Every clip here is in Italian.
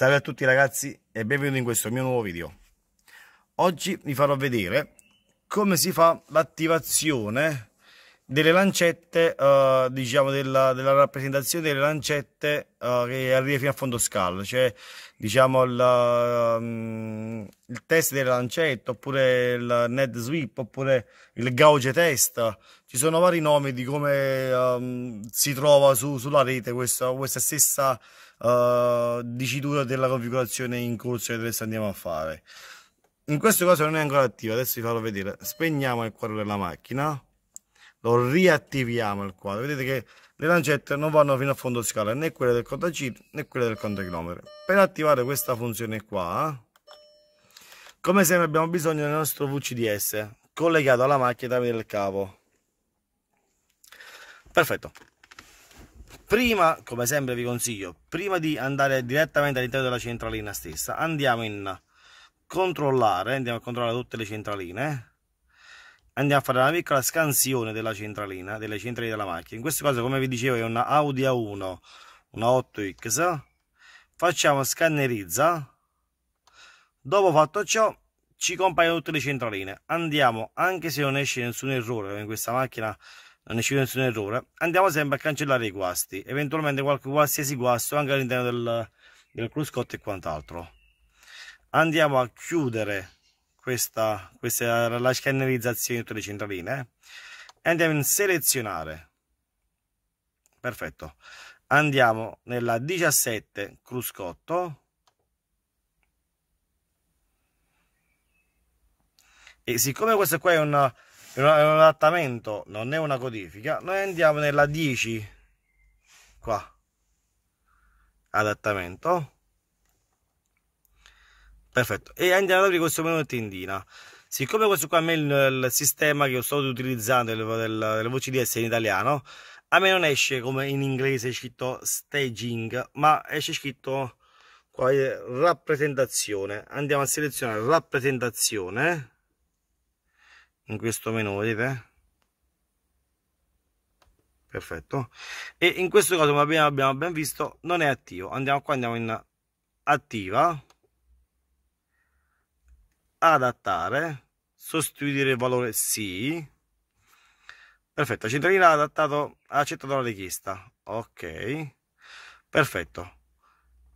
Salve a tutti ragazzi e benvenuti in questo mio nuovo video. Oggi vi farò vedere come si fa l'attivazione delle lancette, uh, diciamo, della, della, rappresentazione delle lancette uh, che arriva fino a fondo scala, cioè diciamo il, um, il test delle lancette, oppure il Ned Sweep, oppure il gauge test. Ci sono vari nomi di come um, si trova su, sulla rete questa, questa stessa uh, dicitura della configurazione in corso che adesso andiamo a fare. In questo caso non è ancora attivo, adesso vi farò vedere. Spegniamo il cuore della macchina lo riattiviamo il quadro vedete che le lancette non vanno fino a fondo scala né quelle del contagiro né quelle del contachilometro per attivare questa funzione qua come sempre abbiamo bisogno del nostro VCDS collegato alla macchina tramite il cavo perfetto prima come sempre vi consiglio prima di andare direttamente all'interno della centralina stessa andiamo in controllare andiamo a controllare tutte le centraline andiamo a fare una piccola scansione della centralina, delle centrali della macchina. In questo caso, come vi dicevo, è una Audi A1, una 8X. Facciamo scannerizza. Dopo fatto ciò, ci compaiono tutte le centraline. Andiamo, anche se non esce nessun errore, in questa macchina non esce nessun errore, andiamo sempre a cancellare i guasti, eventualmente qualsiasi guasto anche all'interno del, del cruscotto e quant'altro. Andiamo a chiudere questa, questa la scannerizzazione di tutte le centraline eh? andiamo in selezionare perfetto andiamo nella 17 cruscotto e siccome questo qua è un, è un, adattamento non è una codifica noi andiamo nella 10 qua adattamento perfetto e andiamo ad aprire questo menu tendina siccome questo qua a me il, il sistema che sto utilizzando delle, delle, delle voci DS in italiano a me non esce come in inglese scritto staging ma esce scritto qua eh, rappresentazione andiamo a selezionare rappresentazione in questo menu vedete perfetto e in questo caso come abbiamo, abbiamo ben visto non è attivo andiamo qua andiamo in attiva adattare, sostituire il valore sì. Perfetto, Centralina ha adattato, ha accettato la richiesta. Ok, perfetto.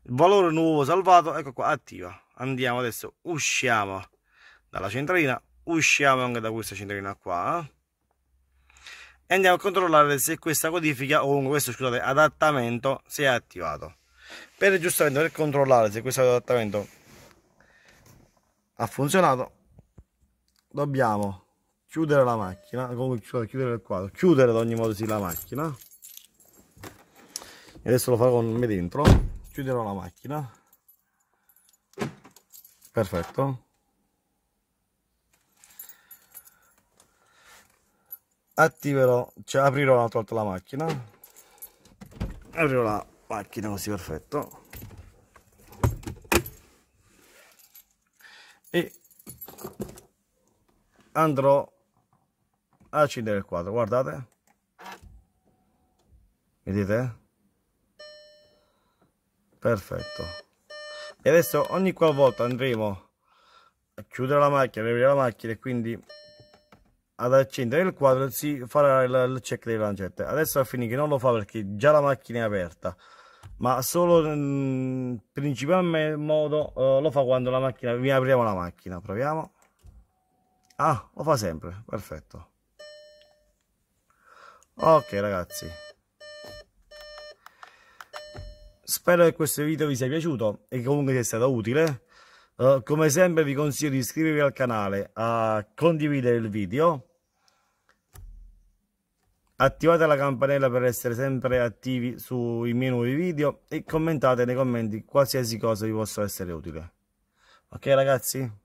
Il valore nuovo salvato, ecco qua, attiva. Andiamo adesso, usciamo dalla centralina, usciamo anche da questa centralina qua e andiamo a controllare se questa codifica o comunque questo scusate adattamento si è attivato per giustamente per controllare se questo adattamento ha funzionato dobbiamo chiudere la macchina come chiudere il quadro chiudere ad ogni modo sì la macchina e adesso lo farò con me dentro chiuderò la macchina perfetto attiverò cioè aprirò un'altra volta la macchina aprirò la macchina così perfetto e andrò a accendere il quadro guardate vedete perfetto e adesso ogni qualvolta andremo a chiudere la macchina riaprire la macchina e quindi ad accendere il quadro si farà il, check delle lancette adesso a finire non lo fa perché già la macchina è aperta ma solo mh, mm, principalmente modo uh, lo fa quando la macchina vi apriamo la macchina proviamo ah lo fa sempre perfetto ok ragazzi spero che questo video vi sia piaciuto e che comunque sia stato utile uh, come sempre vi consiglio di iscrivervi al canale a condividere il video attivate la campanella per essere sempre attivi sui miei nuovi video e commentate nei commenti qualsiasi cosa vi possa essere utile. Ok ragazzi?